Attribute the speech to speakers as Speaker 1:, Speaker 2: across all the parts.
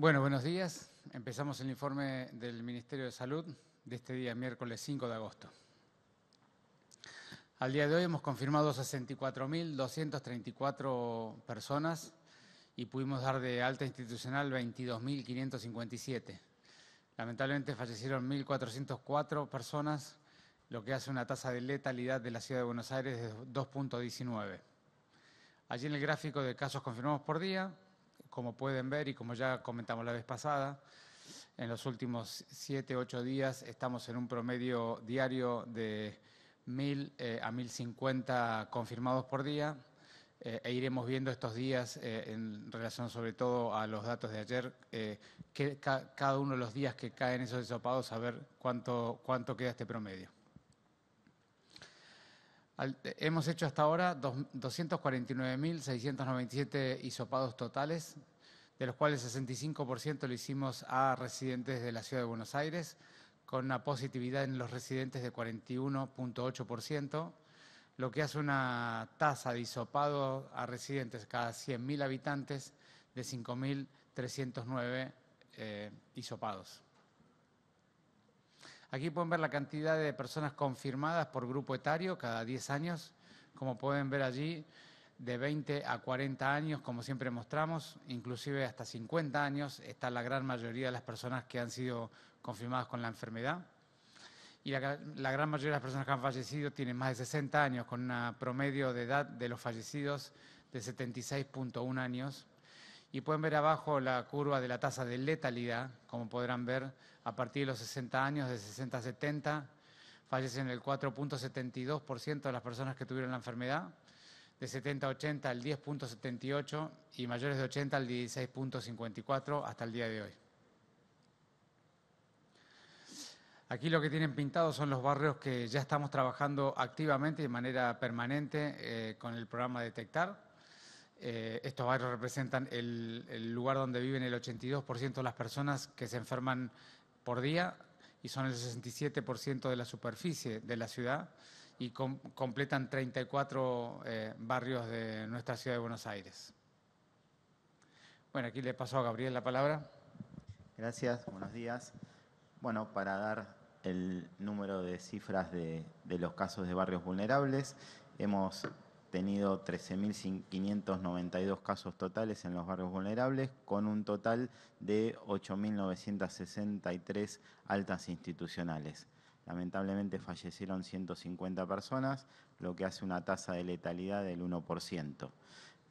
Speaker 1: Bueno, buenos días. Empezamos el informe del Ministerio de Salud de este día, miércoles 5 de agosto. Al día de hoy hemos confirmado 64.234 personas y pudimos dar de alta institucional 22.557. Lamentablemente fallecieron 1.404 personas, lo que hace una tasa de letalidad de la Ciudad de Buenos Aires de 2.19. Allí en el gráfico de casos confirmados por día, como pueden ver y como ya comentamos la vez pasada, en los últimos 7, ocho días estamos en un promedio diario de 1.000 eh, a a 1.050 confirmados por día eh, e iremos viendo estos días eh, en relación sobre todo a los datos de ayer, que cada uno de los días que caen esos isopados a ver cuánto, cuánto queda este promedio. hemos hecho hasta ahora 249.697 isopados totales, de los cuales 65% lo hicimos a residentes de la Ciudad de Buenos Aires, con una positividad en los residentes de 41.8%, lo que hace una tasa de isopado a residentes cada 100.000 habitantes de 5.309 eh, Aquí pueden ver la cantidad de personas confirmadas por grupo etario cada 10 años. Como pueden ver allí, de 20 a 40 años, como siempre mostramos, inclusive hasta 50 años, está la gran mayoría de las personas que han sido confirmadas con la enfermedad. Y la, gran mayoría de las personas que han fallecido tienen más de 60 años, con un promedio de edad de los fallecidos de 76.1 años. Y pueden ver abajo la curva de la tasa de letalidad, como podrán ver, a partir de los 60 años, de 60 a 70, fallecen el 4.72% de las personas que tuvieron la enfermedad de 70 a 80 al 10.78 y mayores de 80 al 16.54 hasta el día de hoy. Aquí lo que tienen pintado son los barrios que ya estamos trabajando activamente y de manera permanente eh, con el programa Detectar. Eh, estos barrios representan el lugar donde viven el 82% de las personas que se enferman por día y son el 67% de la superficie de la ciudad y completan 34 eh, barrios de nuestra ciudad de Buenos Aires. Bueno, aquí le paso a Gabriel la
Speaker 2: palabra. Gracias, buenos días. Bueno, para dar el número de cifras de, de los casos de barrios vulnerables, hemos tenido 13.592 casos totales en los barrios vulnerables, con un total de 8.963 altas institucionales. Lamentablemente fallecieron 150 personas, lo que hace una tasa de letalidad del 1%.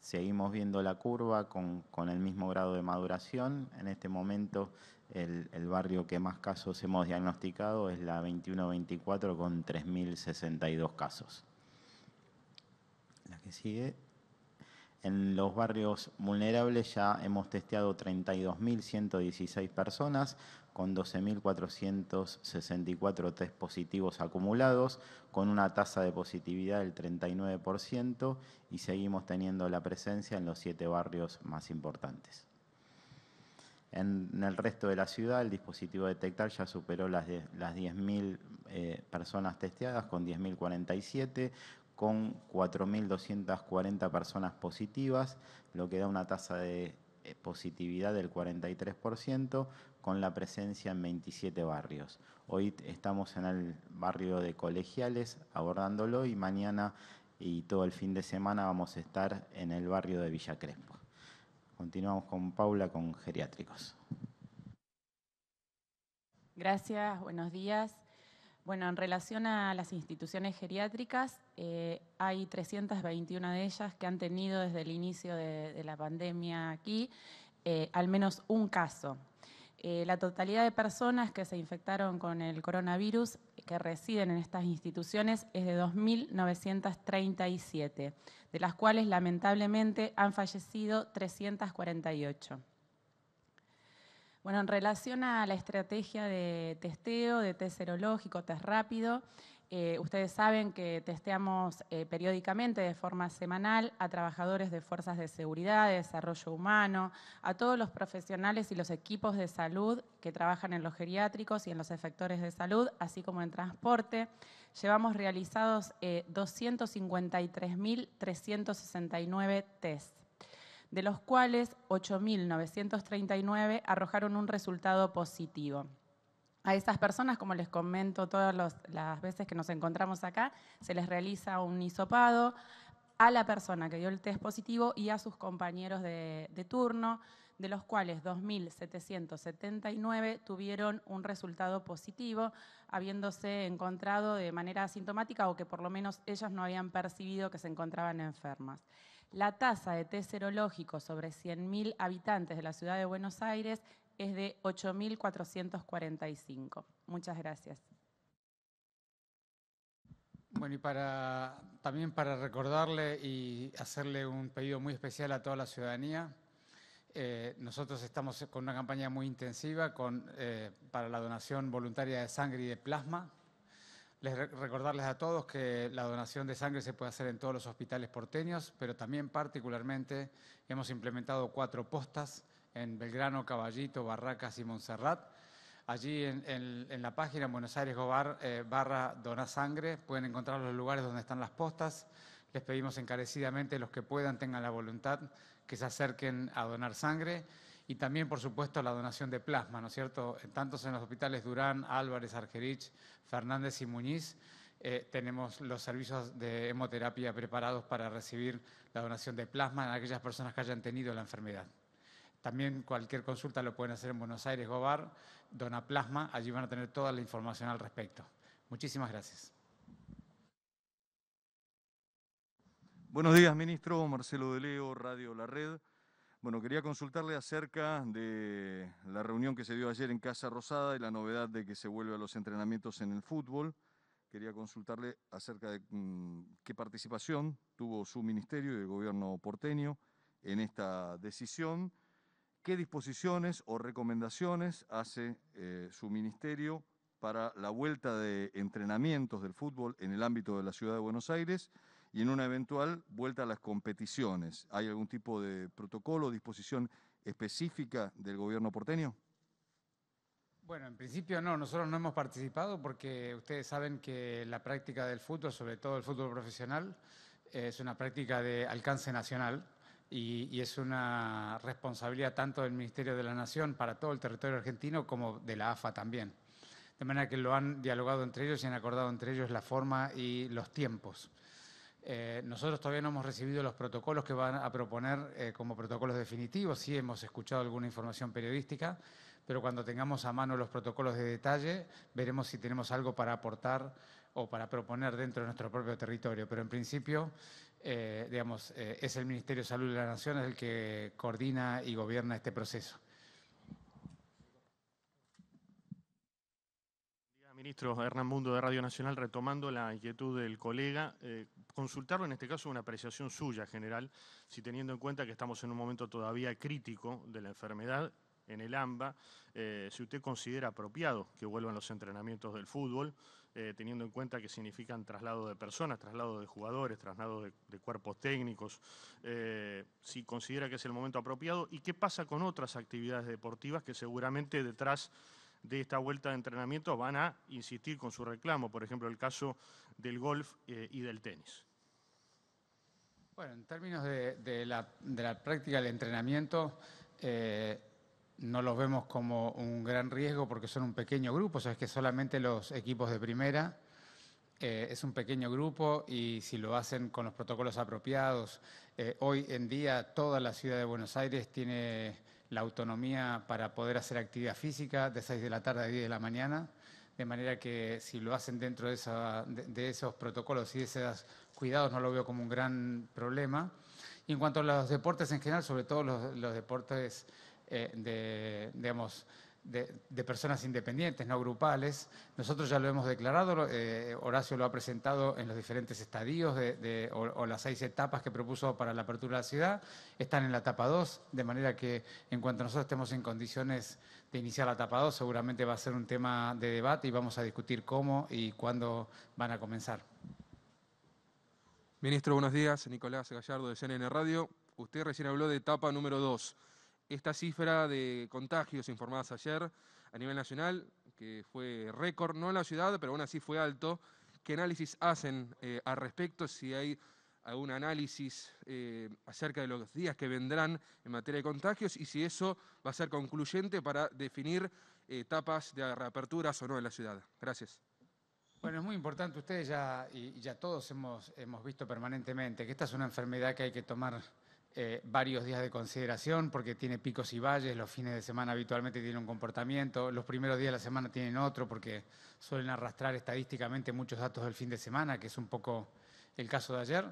Speaker 2: Seguimos viendo la curva con, el mismo grado de maduración. En este momento el, barrio que más casos hemos diagnosticado es la 21-24 con 3.062 casos. La que sigue. En los barrios vulnerables ya hemos testeado 32.116 personas, con 12.464 test positivos acumulados, con una tasa de positividad del 39% y seguimos teniendo la presencia en los siete barrios más importantes. En el resto de la ciudad, el dispositivo detectar ya superó las 10.000 eh, personas testeadas con 10.047, con 4.240 personas positivas, lo que da una tasa de eh, positividad del 43%, con la presencia en 27 barrios. Hoy estamos en el barrio de Colegiales abordándolo y mañana y todo el fin de semana vamos a estar en el barrio de Villa Crespo. Continuamos con Paula con geriátricos.
Speaker 3: Gracias, buenos días. Bueno, en relación a las instituciones geriátricas, eh, hay 321 de ellas que han tenido desde el inicio de, la pandemia aquí eh, al menos un caso. Eh, la totalidad de personas que se infectaron con el coronavirus que residen en estas instituciones es de 2.937, de las cuales lamentablemente han fallecido 348. Bueno, en relación a la estrategia de testeo, de test serológico, test rápido, eh, ustedes saben que testeamos eh, periódicamente de forma semanal a trabajadores de fuerzas de seguridad, de desarrollo humano, a todos los profesionales y los equipos de salud que trabajan en los geriátricos y en los efectores de salud, así como en transporte. Llevamos realizados 253.369 eh, tests de los cuales 8.939 arrojaron un resultado positivo. A esas personas, como les comento todas las veces que nos encontramos acá, se les realiza un hisopado a la persona que dio el test positivo y a sus compañeros de turno de los cuales 2.779 tuvieron un resultado positivo, habiéndose encontrado de manera asintomática o que por lo menos ellas no habían percibido que se encontraban enfermas. La tasa de test sobre 100.000 habitantes de la ciudad de Buenos Aires es de 8.445. Muchas gracias.
Speaker 1: Bueno, y para, también para recordarle y hacerle un pedido muy especial a toda la ciudadanía, eh, nosotros estamos con una campaña muy intensiva eh, para la donación voluntaria de sangre y de plasma. Les recordarles a todos que la donación de sangre se puede hacer en todos los hospitales porteños, pero también particularmente hemos implementado cuatro postas en Belgrano, Caballito, Barracas y Montserrat. Allí en, la página en Buenos Aires Gobar, eh, pueden encontrar los lugares donde están las postas. Les pedimos encarecidamente los que puedan tengan la voluntad que se acerquen a donar sangre y también, por supuesto, la donación de plasma, ¿no es cierto? Eh, Tantos en los hospitales Durán, Álvarez, Argerich, Fernández y Muñiz, eh, tenemos los servicios de hemoterapia preparados para recibir la donación de plasma en aquellas personas que hayan tenido la enfermedad. También cualquier consulta lo pueden hacer en Buenos Aires, Gobar, Dona Plasma, allí van a tener toda la información al respecto. Muchísimas gracias. Buenos días, ministro. Marcelo de Leo, Radio La Red. Bueno, quería consultarle acerca de la reunión que se dio ayer en Casa Rosada y la novedad de que se vuelve a los entrenamientos en el fútbol. Quería consultarle acerca de mm, qué participación tuvo su ministerio y el gobierno porteño en esta decisión, qué disposiciones o recomendaciones hace eh, su ministerio para la vuelta de entrenamientos del fútbol en el ámbito de la ciudad de Buenos Aires y en una eventual vuelta a las competiciones. ¿Hay algún tipo de protocolo, o disposición específica del gobierno porteño? Bueno, en principio no, nosotros no hemos participado porque ustedes saben que la práctica del fútbol, sobre todo el fútbol profesional, es una práctica de alcance nacional y, y, es una responsabilidad tanto del Ministerio de la Nación para todo el territorio argentino como de la AFA también. De manera que lo han dialogado entre ellos y han acordado entre ellos la forma y los tiempos. Eh, nosotros todavía no hemos recibido los protocolos que van a proponer eh, como protocolos definitivos, sí hemos escuchado alguna información periodística, pero cuando tengamos a mano los protocolos de detalle, veremos si tenemos algo para aportar o para proponer dentro de nuestro propio territorio. Pero en principio, eh, digamos, es el Ministerio de Salud de la Nación el que coordina y gobierna este proceso.
Speaker 2: Ministro Hernán Mundo de Radio Nacional, retomando la inquietud del colega, eh, consultarlo en este caso una apreciación suya general, si teniendo en cuenta que estamos en un momento todavía crítico de la enfermedad en el AMBA, eh, si usted considera apropiado que vuelvan los entrenamientos del fútbol, eh, teniendo en cuenta que significan traslado de personas, traslado de jugadores, traslado de, cuerpos técnicos, si considera que es el momento apropiado y qué pasa con otras actividades deportivas que seguramente detrás de esta vuelta de entrenamiento van a insistir con su reclamo, por ejemplo, el caso del golf eh, y del tenis.
Speaker 1: Bueno, en términos de, la, práctica del entrenamiento, eh, no los vemos como un gran riesgo porque son un pequeño grupo, o sea, es que solamente los equipos de primera, eh, es un pequeño grupo y si lo hacen con los protocolos apropiados, hoy en día toda la ciudad de Buenos Aires tiene la autonomía para poder hacer actividad física de 6 de la tarde a 10 de la mañana, de manera que si lo hacen dentro de, esa, de, esos protocolos y de esos cuidados no lo veo como un gran problema. Y en cuanto a los deportes en general, sobre todo los, deportes eh, de, digamos, de, personas independientes, no grupales. Nosotros ya lo hemos declarado, eh, Horacio lo ha presentado en los diferentes estadios de, o, las seis etapas que propuso para la apertura de la ciudad. Están en la etapa 2, de manera que en cuanto nosotros estemos en condiciones de iniciar la etapa 2, seguramente va a ser un tema de debate y vamos a discutir cómo y cuándo van a comenzar. Ministro, buenos días. Nicolás Gallardo de CNN Radio. Usted recién habló de etapa número 2 esta cifra de contagios informadas ayer a nivel nacional, que fue récord, no en la ciudad, pero aún así fue alto. ¿Qué análisis hacen eh, al respecto? Si hay algún análisis eh, acerca de los días que vendrán en materia de contagios y si eso va a ser concluyente para definir eh, etapas de reaperturas o no en la ciudad. Gracias. Bueno, es muy importante, ustedes ya, y ya todos hemos, hemos visto permanentemente que esta es una enfermedad que hay que tomar eh, varios días de consideración porque tiene picos y valles, los fines de semana habitualmente tienen un comportamiento, los primeros días de la semana tienen otro porque suelen arrastrar estadísticamente muchos datos del fin de semana, que es un poco el caso de ayer.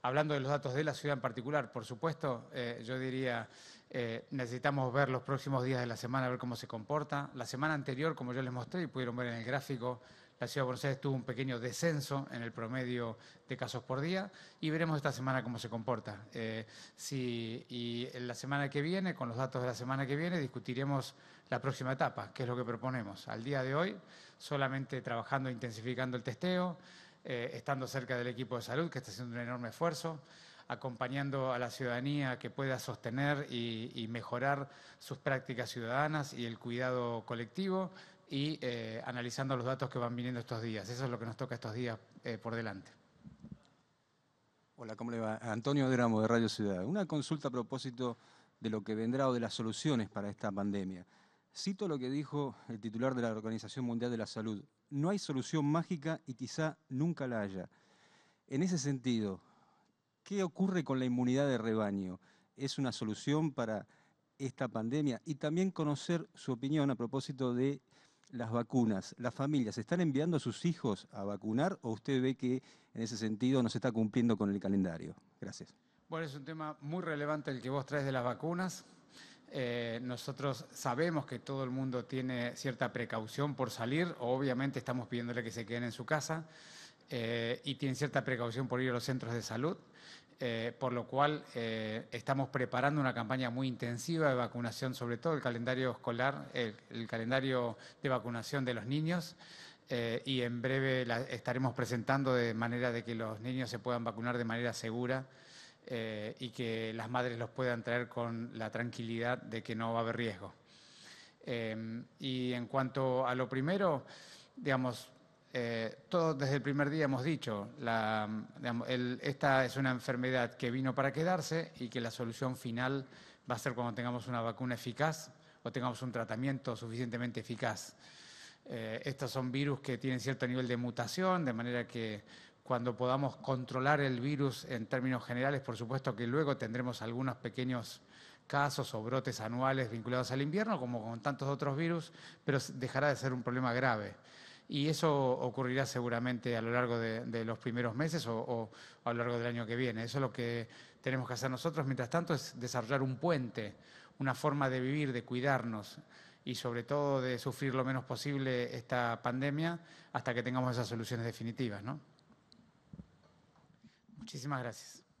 Speaker 1: Hablando de los datos de la ciudad en particular, por supuesto, eh, yo diría, eh, necesitamos ver los próximos días de la semana, a ver cómo se comporta. La semana anterior, como yo les mostré y pudieron ver en el gráfico, la ciudad de Buenos Aires tuvo un pequeño descenso en el promedio de casos por día y veremos esta semana cómo se comporta. Eh, si, y en la semana que viene, con los datos de la semana que viene, discutiremos la próxima etapa, que es lo que proponemos. Al día de hoy, solamente trabajando, intensificando el testeo, eh, estando cerca del equipo de salud, que está haciendo un enorme esfuerzo acompañando a la ciudadanía que pueda sostener y, y mejorar sus prácticas ciudadanas y el cuidado colectivo, y eh, analizando los datos que van viniendo estos días. Eso es lo que nos toca estos días eh, por delante. Hola, ¿cómo le va? Antonio Dramo, de Radio Ciudad. Una consulta a propósito de lo que vendrá o de las soluciones para esta pandemia. Cito lo que dijo el titular de la Organización Mundial de la Salud. No hay solución mágica y quizá nunca la haya. En ese sentido, ¿qué ocurre con la inmunidad de rebaño? ¿Es una solución para esta pandemia? Y también conocer su opinión a propósito de las vacunas, las familias, ¿están enviando a sus hijos a vacunar o usted ve que en ese sentido no se está cumpliendo con el calendario? Gracias. Bueno, es un tema muy relevante el que vos traes de las vacunas. Eh, nosotros sabemos que todo el mundo tiene cierta precaución por salir, obviamente estamos pidiéndole que se queden en su casa eh, y tiene cierta precaución por ir a los centros de salud. Eh, por lo cual eh, estamos preparando una campaña muy intensiva de vacunación, sobre todo el calendario escolar, el, calendario de vacunación de los niños. Eh, y en breve estaremos presentando de manera de que los niños se puedan vacunar de manera segura y que las madres los puedan traer con la tranquilidad de que no va a haber riesgo. y en cuanto a lo primero, digamos, eh, desde el primer día hemos dicho, esta es una enfermedad que vino para quedarse y que la solución final va a ser cuando tengamos una vacuna eficaz o tengamos un tratamiento suficientemente eficaz. Eh, estos son virus que tienen cierto nivel de mutación, de manera que cuando podamos controlar el virus en términos generales, por supuesto que luego tendremos algunos pequeños casos o brotes anuales vinculados al invierno, como con tantos otros virus, pero dejará de ser un problema grave y eso ocurrirá seguramente a lo largo de, los primeros meses o, a lo largo del año que viene. Eso es lo que tenemos que hacer nosotros, mientras tanto, es desarrollar un puente, una forma de vivir, de cuidarnos y sobre todo de sufrir lo menos posible esta pandemia hasta que tengamos esas soluciones definitivas. ¿no? Muchísimas gracias.